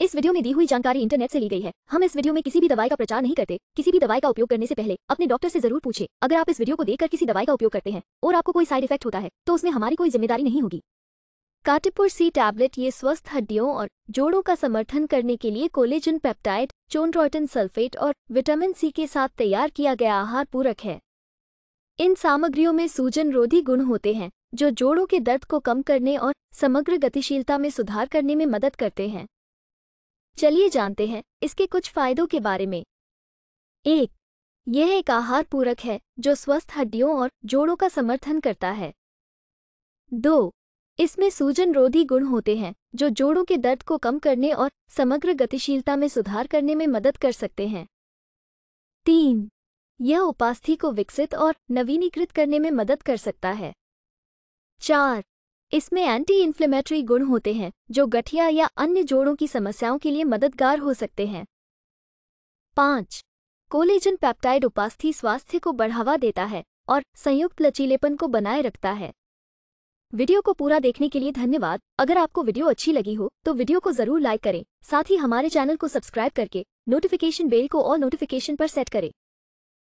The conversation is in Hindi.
इस वीडियो में दी हुई जानकारी इंटरनेट से ली गई है हम इस वीडियो में किसी भी दवाई का प्रचार नहीं करते किसी भी दवाई का उपयोग करने से पहले अपने डॉक्टर से जरूर पूछे अगर आप इस वीडियो को देखकर किसी दवाई का उपयोग करते हैं और आपको कोई साइड इफेक्ट होता है तो उसमें हमारी कोई जिम्मेदारी नहीं होगी काटिपुर सी टैबलेट ये स्वस्थ हड्डियों और जोड़ों का समर्थन करने के लिए कोलेजन पेप्टाइड चोनड्रॉटन सल्फेट और विटामिन सी के साथ तैयार किया गया आहार पूरक है इन सामग्रियों में सूजन रोधी गुण होते हैं जो जोड़ों के दर्द को कम करने और समग्र गतिशीलता में सुधार करने में मदद करते हैं चलिए जानते हैं इसके कुछ फायदों के बारे में एक यह एक आहार पूरक है जो स्वस्थ हड्डियों और जोड़ों का समर्थन करता है दो इसमें सूजन रोधी गुण होते हैं जो जोड़ों के दर्द को कम करने और समग्र गतिशीलता में सुधार करने में मदद कर सकते हैं तीन यह उपास्थि को विकसित और नवीनीकृत करने में मदद कर सकता है चार इसमें एंटी इन्फ्लेमेटरी गुण होते हैं जो गठिया या अन्य जोड़ों की समस्याओं के लिए मददगार हो सकते हैं पाँच कोलेजन पैप्टाइड उपास्थि स्वास्थ्य को बढ़ावा देता है और संयुक्त लचीलेपन को बनाए रखता है वीडियो को पूरा देखने के लिए धन्यवाद अगर आपको वीडियो अच्छी लगी हो तो वीडियो को जरूर लाइक करें साथ ही हमारे चैनल को सब्सक्राइब करके नोटिफिकेशन बेल को और नोटिफिकेशन पर सेट करें